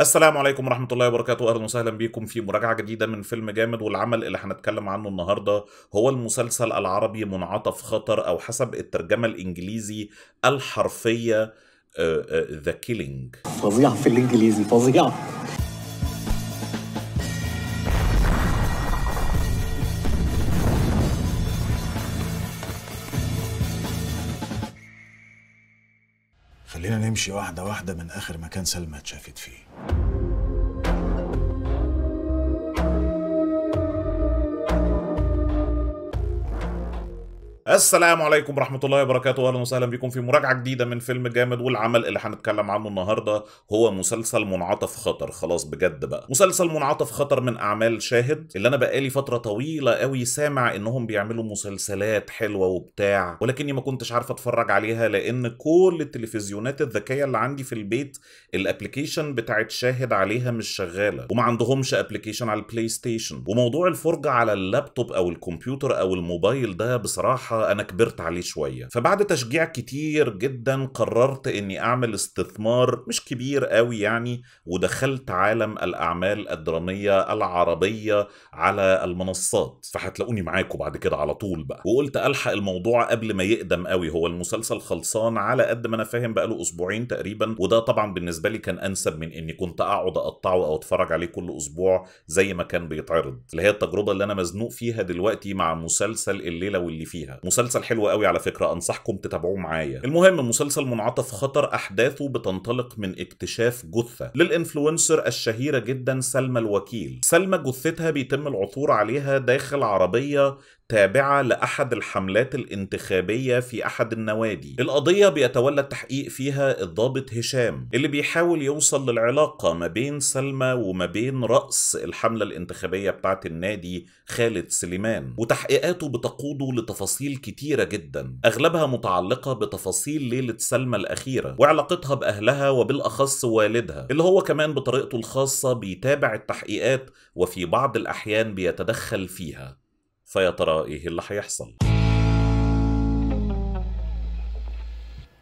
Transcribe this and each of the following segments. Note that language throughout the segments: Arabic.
السلام عليكم ورحمة الله وبركاته أهلا وسهلا بكم في مراجعة جديدة من فيلم جامد والعمل اللي هنتكلم عنه النهاردة هو المسلسل العربي منعطف خطر أو حسب الترجمة الإنجليزي الحرفية آه، آه، The Killing فظيعة في الإنجليزي فظيعة خلينا نمشي واحدة واحدة من آخر مكان سلمى اتشافت فيه السلام عليكم ورحمة الله وبركاته أهلا وسهلا بكم في مراجعة جديدة من فيلم جامد والعمل اللي هنتكلم عنه النهاردة هو مسلسل منعطف خطر خلاص بجد بقى مسلسل منعطف خطر من أعمال شاهد اللي أنا بقالي فترة طويلة قوي سامع إنهم بيعملوا مسلسلات حلوة وبتاع ولكني ما كنتش عارف أتفرج عليها لأن كل التلفزيونات الذكية اللي عندي في البيت الأبليكيشن بتاعت شاهد عليها مش شغالة وما عندهمش أبليكيشن على البلاي ستيشن وموضوع الفرجة على اللابتوب أو الكمبيوتر أو الموبايل ده بصراحة انا كبرت عليه شويه فبعد تشجيع كتير جدا قررت اني اعمل استثمار مش كبير قوي يعني ودخلت عالم الاعمال الدراميه العربيه على المنصات فهتلاقوني معاكم بعد كده على طول بقى وقلت الحق الموضوع قبل ما يقدم قوي هو المسلسل خلصان على قد ما انا فاهم بقاله اسبوعين تقريبا وده طبعا بالنسبه لي كان انسب من اني كنت اقعد اقطعه او اتفرج عليه كل اسبوع زي ما كان بيتعرض اللي هي التجربه اللي انا مزنوق فيها دلوقتي مع مسلسل الليله واللي فيها مسلسل حلو قوي على فكره انصحكم تتابعوه معايا المهم مسلسل منعطف خطر احداثه بتنطلق من اكتشاف جثه للانفلونسر الشهيره جدا سلمى الوكيل سلمى جثتها بيتم العثور عليها داخل عربيه تابعة لأحد الحملات الانتخابية في أحد النوادي القضية بيتولى التحقيق فيها الضابط هشام اللي بيحاول يوصل للعلاقة ما بين سلمى وما بين رأس الحملة الانتخابية بتاعة النادي خالد سليمان وتحقيقاته بتقوده لتفاصيل كتيرة جدا أغلبها متعلقة بتفاصيل ليلة سلمى الأخيرة وعلاقتها بأهلها وبالأخص والدها اللي هو كمان بطريقته الخاصة بيتابع التحقيقات وفي بعض الأحيان بيتدخل فيها فيا ترى ايه اللي هيحصل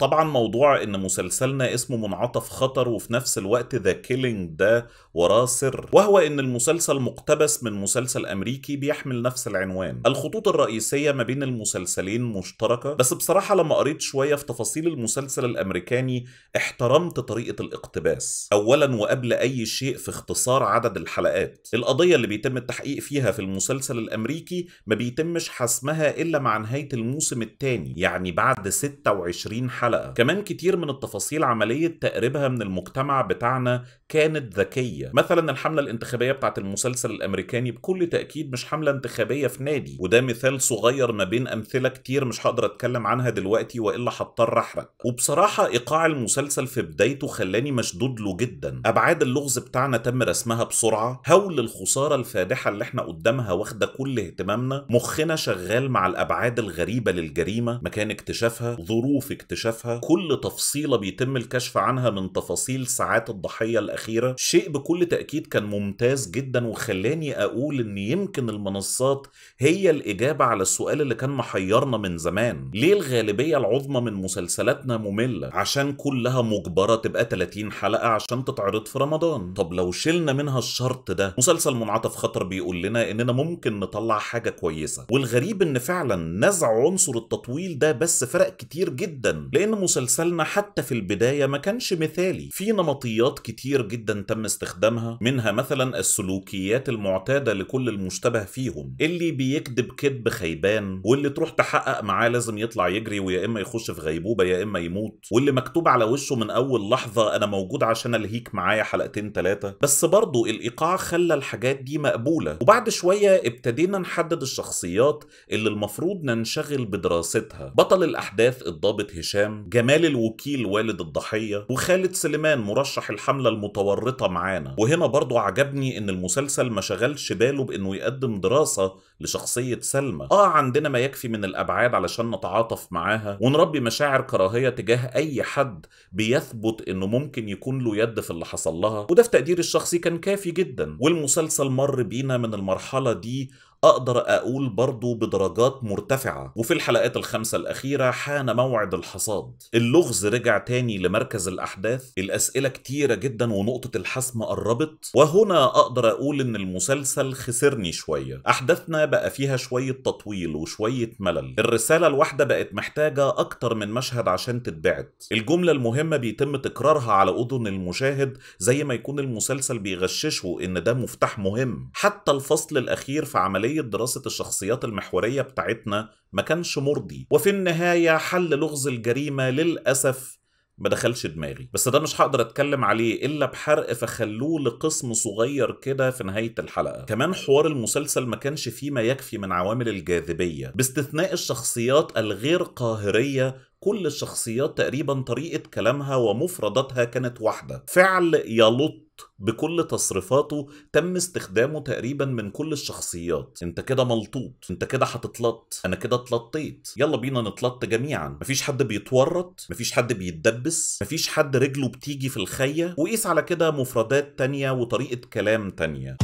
طبعا موضوع ان مسلسلنا اسمه منعطف خطر وفي نفس الوقت ذا كيلينج ده وراه سر وهو ان المسلسل مقتبس من مسلسل امريكي بيحمل نفس العنوان الخطوط الرئيسيه ما بين المسلسلين مشتركه بس بصراحه لما قريت شويه في تفاصيل المسلسل الامريكاني احترمت طريقه الاقتباس اولا وقبل اي شيء في اختصار عدد الحلقات القضيه اللي بيتم التحقيق فيها في المسلسل الامريكي ما بيتمش حسمها الا مع نهايه الموسم الثاني يعني بعد 26 حلقه الحلقة كمان كتير من التفاصيل عملية تقريبها من المجتمع بتاعنا كانت ذكية مثلا الحملة الانتخابية بتاعت المسلسل الأمريكاني بكل تأكيد مش حملة انتخابية في نادي وده مثال صغير ما بين أمثلة كتير مش هقدر أتكلم عنها دلوقتي وإلا هضطر أحرق وبصراحة إيقاع المسلسل في بدايته خلاني مشدود له جدا أبعاد اللغز بتاعنا تم رسمها بسرعة هول الخسارة الفادحة اللي احنا قدامها واخدة كل اهتمامنا مخنا شغال مع الأبعاد الغريبة للجريمة مكان اكتشافها ظروف اكتشافها اهدافها كل تفصيله بيتم الكشف عنها من تفاصيل ساعات الضحيه الاخيره شيء بكل تاكيد كان ممتاز جدا وخلاني اقول ان يمكن المنصات هي الاجابه على السؤال اللي كان محيرنا من زمان ليه الغالبيه العظمى من مسلسلاتنا ممله عشان كلها مجبره تبقى 30 حلقه عشان تتعرض في رمضان طب لو شلنا منها الشرط ده مسلسل منعطف خطر بيقول لنا اننا ممكن نطلع حاجه كويسه والغريب ان فعلا نزع عنصر التطويل ده بس فرق كتير جدا لان لان مسلسلنا حتى في البدايه ما كانش مثالي في نمطيات كتير جدا تم استخدامها منها مثلا السلوكيات المعتاده لكل المشتبه فيهم اللي بيكذب كذب خيبان واللي تروح تحقق معاه لازم يطلع يجري ويا اما يخش في غيبوبه يا اما يموت واللي مكتوب على وشه من اول لحظه انا موجود عشان الهيك معايا حلقتين ثلاثه بس برضه الايقاع خلى الحاجات دي مقبوله وبعد شويه ابتدينا نحدد الشخصيات اللي المفروض ننشغل بدراستها بطل الاحداث الضابط هشام جمال الوكيل والد الضحية وخالد سليمان مرشح الحملة المتورطة معانا وهنا برضو عجبني إن المسلسل ما شغلش باله بإنه يقدم دراسة لشخصية سلمى آه عندنا ما يكفي من الأبعاد علشان نتعاطف معاها ونربي مشاعر كراهية تجاه أي حد بيثبت إنه ممكن يكون له يد في اللي حصل لها وده في تقديري الشخصي كان كافي جدا والمسلسل مر بينا من المرحلة دي أقدر أقول برضو بدرجات مرتفعة وفي الحلقات الخمسة الأخيرة حان موعد الحصاد اللغز رجع تاني لمركز الأحداث الأسئلة كتيرة جدا ونقطة الحسم قربت وهنا أقدر أقول إن المسلسل خسرني شوية أحداثنا بقى فيها شوية تطويل وشوية ملل الرسالة الواحدة بقت محتاجة أكتر من مشهد عشان تتبعت الجملة المهمة بيتم تكرارها على أذن المشاهد زي ما يكون المسلسل بيغششه إن ده مفتاح مهم حتى الفصل الأخير في عملية عملية دراسة الشخصيات المحورية بتاعتنا ما كانش مرضي وفي النهاية حل لغز الجريمة للأسف ما دخلش دماغي بس ده مش هقدر اتكلم عليه الا بحرق فخلوه لقسم صغير كده في نهايه الحلقه كمان حوار المسلسل ما كانش فيه ما يكفي من عوامل الجاذبيه باستثناء الشخصيات الغير قاهريه كل الشخصيات تقريبا طريقة كلامها ومفرداتها كانت واحدة فعل يلط بكل تصرفاته تم استخدامه تقريبا من كل الشخصيات انت كده ملطوط انت كده هتتلط انا كده اتلطيت يلا بينا نتلط جميعا مفيش حد بيتورط مفيش حد بيتدبس مفيش حد رجله بتيجي في الخيه وقيس على كده مفردات تانية وطريقه كلام تانية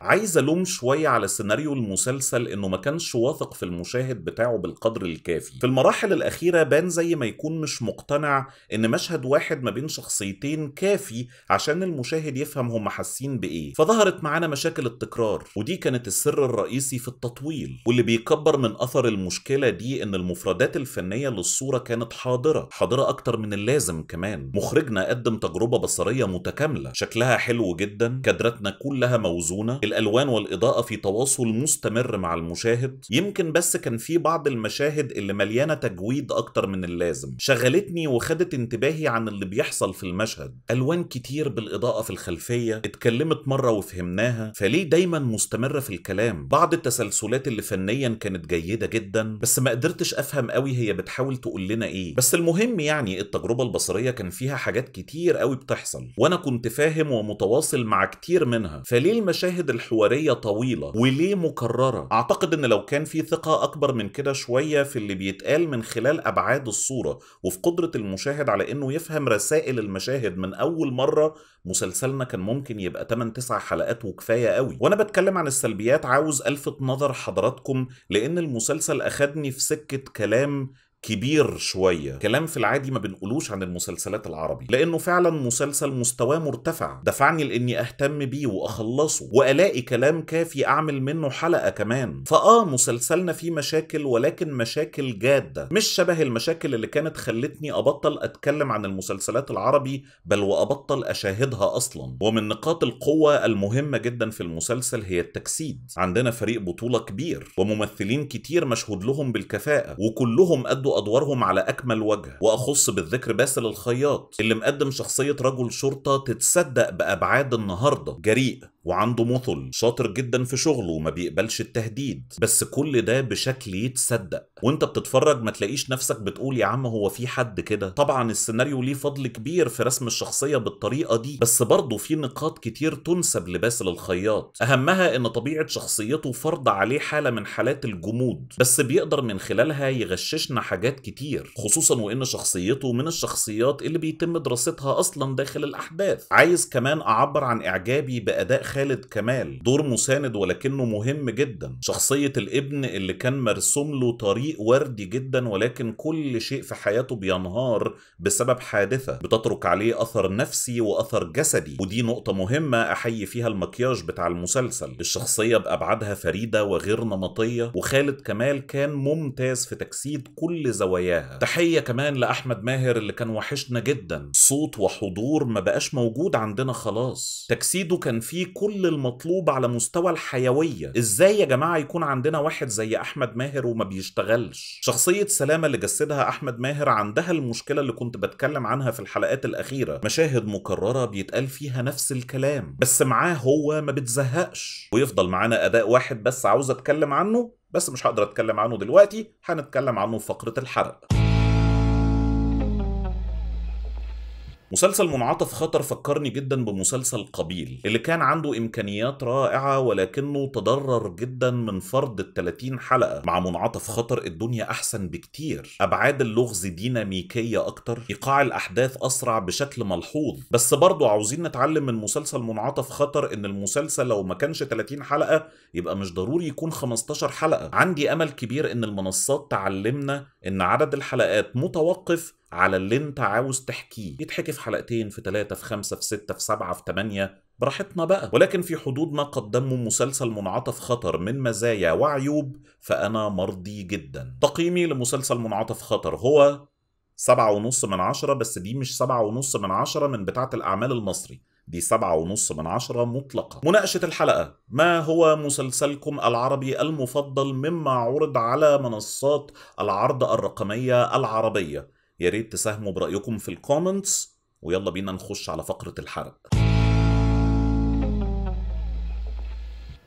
عايز الوم شويه على سيناريو المسلسل انه ما كانش واثق في المشاهد بتاعه بالقدر الكافي في المراحل الاخيره بان زي ما يكون مش مقتنع ان مشهد واحد ما بين شخصيتين كافي عشان المشاهد يفهم هم حاسين بايه فظهرت معانا مشاكل التكرار ودي كانت السر الرئيسي في التطويل واللي بيكبر من اثر المشكله دي ان المفردات الفنيه للصوره كانت حاضره حاضره اكتر من اللازم كمان مخرجنا قدم تجربه بصريه متكامله شكلها حلو جدا كادراتنا كلها موزونه الالوان والاضاءه في تواصل مستمر مع المشاهد يمكن بس كان في بعض المشاهد اللي مليانه تجويد اكتر من اللازم شغلتني وخدت انتباهي عن اللي بيحصل في المشهد الوان كتير بالاضاءه في الخلفيه اتكلمت مره وفهمناها فليه دايما مستمره في الكلام بعض التسلسلات اللي فنيا كانت جيده جدا بس ما قدرتش افهم قوي هي بتحاول تقول لنا ايه بس المهم يعني التجربه البصريه كان فيها حاجات كتير قوي بتحصل وانا كنت فاهم ومتواصل مع كتير منها فليه المشاهد الحوارية طويلة وليه مكررة اعتقد ان لو كان في ثقة اكبر من كده شوية في اللي بيتقال من خلال ابعاد الصورة وفي قدرة المشاهد على انه يفهم رسائل المشاهد من اول مرة مسلسلنا كان ممكن يبقى 8 9 حلقات وكفاية قوي وانا بتكلم عن السلبيات عاوز الفت نظر حضراتكم لان المسلسل اخدني في سكة كلام كبير شوية كلام في العادي ما بنقولوش عن المسلسلات العربي لأنه فعلا مسلسل مستواه مرتفع دفعني لأني أهتم بيه وأخلصه وألاقي كلام كافي أعمل منه حلقة كمان فآه مسلسلنا فيه مشاكل ولكن مشاكل جادة مش شبه المشاكل اللي كانت خلتني أبطل أتكلم عن المسلسلات العربي بل وأبطل أشاهدها أصلا ومن نقاط القوة المهمة جدا في المسلسل هي التجسيد عندنا فريق بطولة كبير وممثلين كتير مشهود لهم بالكفاءة وكلهم أدوا يأدوا أدوارهم على أكمل وجه وأخص بالذكر باسل الخياط اللي مقدم شخصية رجل شرطة تتصدق بأبعاد النهاردة جريء وعنده مثل شاطر جدا في شغله وما بيقبلش التهديد بس كل ده بشكل يتصدق وانت بتتفرج ما تلاقيش نفسك بتقول يا عم هو في حد كده طبعا السيناريو ليه فضل كبير في رسم الشخصيه بالطريقه دي بس برضه في نقاط كتير تنسب لباسل الخياط اهمها ان طبيعه شخصيته فرض عليه حاله من حالات الجمود بس بيقدر من خلالها يغششنا حاجات كتير خصوصا وان شخصيته من الشخصيات اللي بيتم دراستها اصلا داخل الاحداث عايز كمان اعبر عن اعجابي باداء خالد كمال دور مساند ولكنه مهم جدا شخصية الابن اللي كان مرسوم له طريق وردي جدا ولكن كل شيء في حياته بينهار بسبب حادثة بتترك عليه أثر نفسي وأثر جسدي ودي نقطة مهمة أحيي فيها المكياج بتاع المسلسل الشخصية بأبعادها فريدة وغير نمطية وخالد كمال كان ممتاز في تجسيد كل زواياها تحية كمان لأحمد ماهر اللي كان وحشنا جدا صوت وحضور ما بقاش موجود عندنا خلاص تجسيده كان فيه كل المطلوب على مستوى الحيويه ازاي يا جماعه يكون عندنا واحد زي احمد ماهر وما بيشتغلش شخصيه سلامه اللي جسدها احمد ماهر عندها المشكله اللي كنت بتكلم عنها في الحلقات الاخيره مشاهد مكرره بيتقال فيها نفس الكلام بس معاه هو ما بتزهقش ويفضل معانا اداء واحد بس عاوز اتكلم عنه بس مش هقدر اتكلم عنه دلوقتي هنتكلم عنه في فقره الحرق مسلسل منعطف خطر فكرني جدا بمسلسل قبيل اللي كان عنده إمكانيات رائعة ولكنه تضرر جدا من فرض ال 30 حلقة مع منعطف خطر الدنيا أحسن بكتير أبعاد اللغز ديناميكية أكتر إيقاع الأحداث أسرع بشكل ملحوظ بس برضه عاوزين نتعلم من مسلسل منعطف خطر إن المسلسل لو ما كانش 30 حلقة يبقى مش ضروري يكون 15 حلقة عندي أمل كبير إن المنصات تعلمنا إن عدد الحلقات متوقف على اللي انت عاوز تحكيه يتحكي في حلقتين في ثلاثة في خمسة في ستة في سبعة في ثمانية براحتنا بقى ولكن في حدود ما قدمه مسلسل منعطف خطر من مزايا وعيوب فأنا مرضي جدا تقييمي لمسلسل منعطف خطر هو سبعة ونص من عشرة بس دي مش سبعة ونص من عشرة من بتاعة الأعمال المصري دي سبعة ونص من عشرة مطلقة مناقشة الحلقة ما هو مسلسلكم العربي المفضل مما عرض على منصات العرض الرقمية العربية يا ريت تساهموا برأيكم في الكومنتس ويلا بينا نخش على فقرة الحرق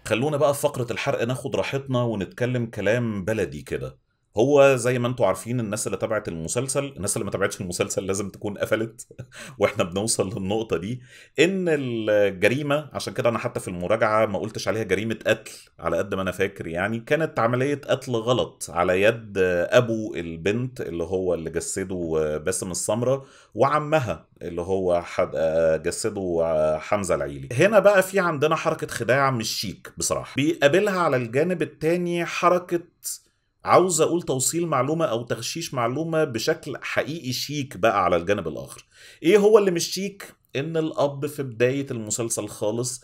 خلونا بقى في فقرة الحرق ناخد راحتنا ونتكلم كلام بلدي كده هو زي ما انتم عارفين الناس اللي تابعت المسلسل الناس اللي ما تابعتش المسلسل لازم تكون قفلت واحنا بنوصل للنقطه دي ان الجريمه عشان كده انا حتى في المراجعه ما قلتش عليها جريمه قتل على قد ما انا فاكر يعني كانت عمليه قتل غلط على يد ابو البنت اللي هو اللي جسده باسم السمره وعمها اللي هو جسده حمزه العيلي هنا بقى في عندنا حركه خداع مش شيك بصراحه بيقابلها على الجانب الثاني حركه عاوز اقول توصيل معلومه او تغشيش معلومه بشكل حقيقي شيك بقى على الجانب الاخر ايه هو اللي مش شيك ان الاب في بدايه المسلسل خالص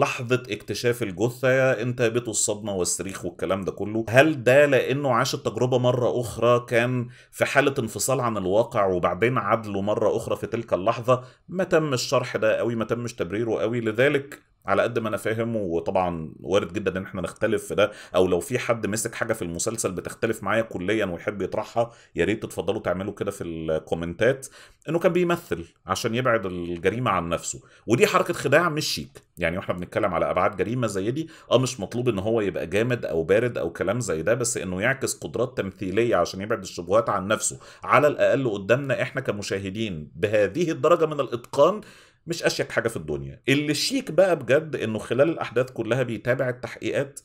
لحظه اكتشاف الجثه انتابته الصدمه والصريخ والكلام ده كله هل ده لانه عاش التجربه مره اخرى كان في حاله انفصال عن الواقع وبعدين عدله مره اخرى في تلك اللحظه ما تم الشرح ده قوي ما تمش تبريره قوي لذلك على قد ما انا فاهم وطبعا وارد جدا ان احنا نختلف في ده او لو في حد مسك حاجه في المسلسل بتختلف معايا كليا ويحب يطرحها يا ريت تتفضلوا تعملوا كده في الكومنتات انه كان بيمثل عشان يبعد الجريمه عن نفسه ودي حركه خداع مش شيك يعني واحنا بنتكلم على ابعاد جريمه زي دي اه مش مطلوب ان هو يبقى جامد او بارد او كلام زي ده بس انه يعكس قدرات تمثيليه عشان يبعد الشبهات عن نفسه على الاقل قدامنا احنا كمشاهدين بهذه الدرجه من الاتقان مش اشيك حاجه في الدنيا اللي شيك بقى بجد انه خلال الاحداث كلها بيتابع التحقيقات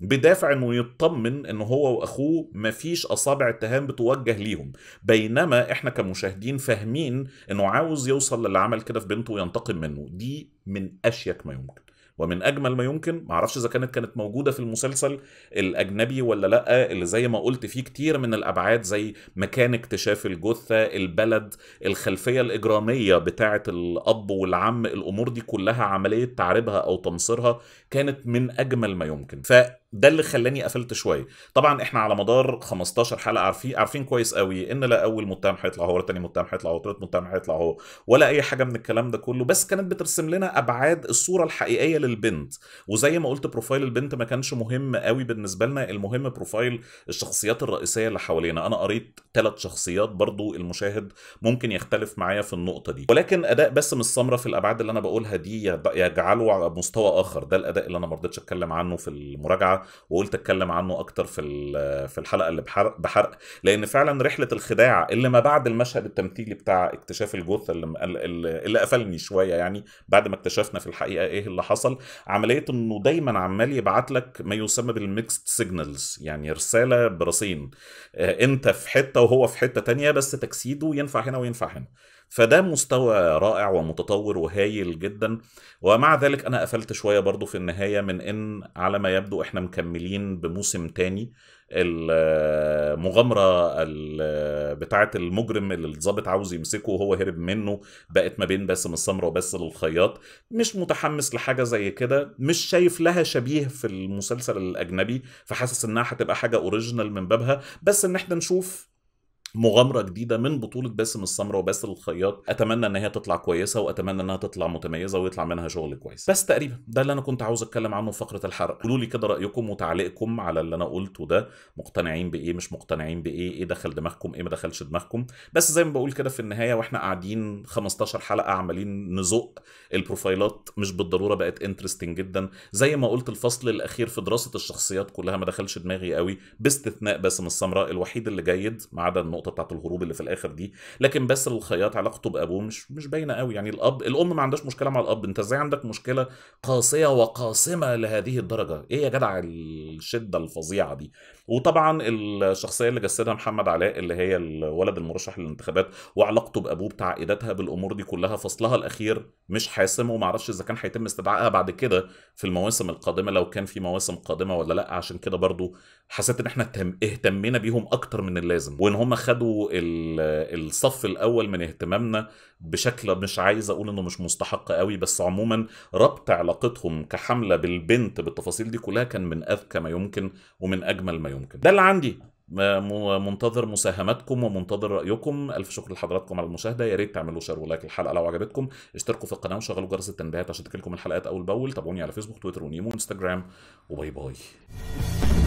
بدافع انه يطمن ان هو واخوه مفيش اصابع اتهام بتوجه ليهم بينما احنا كمشاهدين فاهمين انه عاوز يوصل للي عمل كده في بنته وينتقم منه دي من اشيك ما يمكن ومن اجمل ما يمكن معرفش اذا كانت كانت موجوده في المسلسل الاجنبي ولا لا اللي زي ما قلت فيه كتير من الابعاد زي مكان اكتشاف الجثه البلد الخلفيه الاجراميه بتاعه الاب والعم الامور دي كلها عمليه تعريبها او تمصيرها كانت من اجمل ما يمكن ف ده اللي خلاني قفلت شويه طبعا احنا على مدار 15 حلقه عارفين عارفين كويس قوي ان لا اول متهم هيطلع هو ولا تاني متهم هيطلع هو ثالث متهم هيطلع هو ولا اي حاجه من الكلام ده كله بس كانت بترسم لنا ابعاد الصوره الحقيقيه للبنت وزي ما قلت بروفايل البنت ما كانش مهم قوي بالنسبه لنا المهم بروفايل الشخصيات الرئيسيه اللي حوالينا انا قريت ثلاث شخصيات برضو المشاهد ممكن يختلف معايا في النقطه دي ولكن اداء باسم السمره في الابعاد اللي انا بقولها دي يجعله على مستوى اخر ده الاداء اللي انا ما رضيتش اتكلم عنه في المراجعه وقلت اتكلم عنه اكتر في في الحلقه اللي بحرق بحرق لان فعلا رحله الخداع اللي ما بعد المشهد التمثيلي بتاع اكتشاف الجثه اللي اللي قفلني شويه يعني بعد ما اكتشفنا في الحقيقه ايه اللي حصل عمليه انه دايما عمال يبعت لك ما يسمى بالميكست سيجنالز يعني رساله براسين آه، انت في حته وهو في حته تانية بس تجسيده ينفع هنا وينفع هنا فده مستوى رائع ومتطور وهايل جدا ومع ذلك انا قفلت شويه برضو في النهايه من ان على ما يبدو احنا مكملين بموسم تاني المغامره بتاعه المجرم اللي الضابط عاوز يمسكه وهو هرب منه بقت ما بين باسم السمره وبس الخياط مش متحمس لحاجه زي كده مش شايف لها شبيه في المسلسل الاجنبي فحاسس انها هتبقى حاجه اوريجينال من بابها بس ان احنا نشوف مغامرة جديدة من بطولة باسم السمرة وباسل الخياط أتمنى إن هي تطلع كويسة وأتمنى إنها تطلع متميزة ويطلع منها شغل كويس بس تقريبا ده اللي أنا كنت عاوز أتكلم عنه في فقرة الحرق قولوا لي كده رأيكم وتعليقكم على اللي أنا قلته ده مقتنعين بإيه مش مقتنعين بإيه إيه دخل دماغكم إيه ما دخلش دماغكم بس زي ما بقول كده في النهاية وإحنا قاعدين 15 حلقة عمالين نزق البروفايلات مش بالضرورة بقت انترستنج جدا زي ما قلت الفصل الأخير في دراسة الشخصيات كلها ما دخلش دماغي قوي باستثناء باسم السمرة الوحيد اللي جيد ما عدا النقطه بتاعت الهروب اللي في الاخر دي لكن بس الخياط علاقته بابوه مش مش باينه قوي يعني الاب الام ما عندهاش مشكله مع الاب انت ازاي عندك مشكله قاسيه وقاسمه لهذه الدرجه ايه يا جدع الشده الفظيعه دي وطبعا الشخصيه اللي جسدها محمد علاء اللي هي الولد المرشح للانتخابات وعلاقته بابوه بتعقيداتها بالامور دي كلها فصلها الاخير مش حاسم ومعرفش اذا كان هيتم استدعائها بعد كده في المواسم القادمه لو كان في مواسم قادمه ولا لا عشان كده برضو حسيت ان احنا اهتمينا بيهم اكتر من اللازم وان هم خدوا الصف الاول من اهتمامنا بشكل مش عايز اقول انه مش مستحق قوي بس عموما ربط علاقتهم كحمله بالبنت بالتفاصيل دي كلها كان من اذكى ما يمكن ومن اجمل ما يمكن ده اللي عندي منتظر مساهماتكم ومنتظر رايكم الف شكر لحضراتكم على المشاهده يا ريت تعملوا شير ولايك الحلقه لو عجبتكم اشتركوا في القناه وشغلوا جرس التنبيهات عشان تجيلكم الحلقات اول باول تابعوني على فيسبوك تويتر ونيمو وانستجرام وباي باي